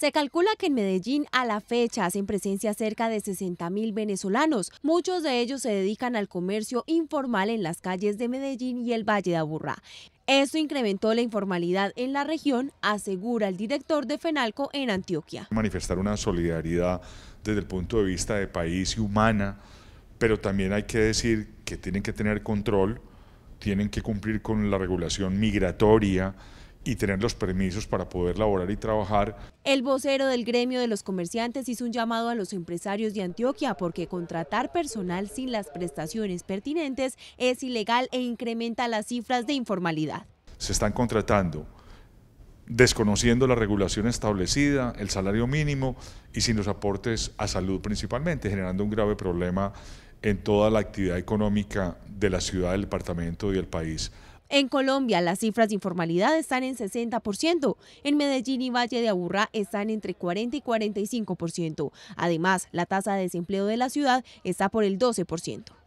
Se calcula que en Medellín a la fecha hacen presencia cerca de 60.000 venezolanos. Muchos de ellos se dedican al comercio informal en las calles de Medellín y el Valle de Aburrá. Esto incrementó la informalidad en la región, asegura el director de FENALCO en Antioquia. Manifestar una solidaridad desde el punto de vista de país y humana, pero también hay que decir que tienen que tener control, tienen que cumplir con la regulación migratoria, y tener los permisos para poder laborar y trabajar. El vocero del gremio de los comerciantes hizo un llamado a los empresarios de Antioquia porque contratar personal sin las prestaciones pertinentes es ilegal e incrementa las cifras de informalidad. Se están contratando desconociendo la regulación establecida, el salario mínimo y sin los aportes a salud principalmente, generando un grave problema en toda la actividad económica de la ciudad, del departamento y del país. En Colombia, las cifras de informalidad están en 60%. En Medellín y Valle de Aburrá están entre 40 y 45%. Además, la tasa de desempleo de la ciudad está por el 12%.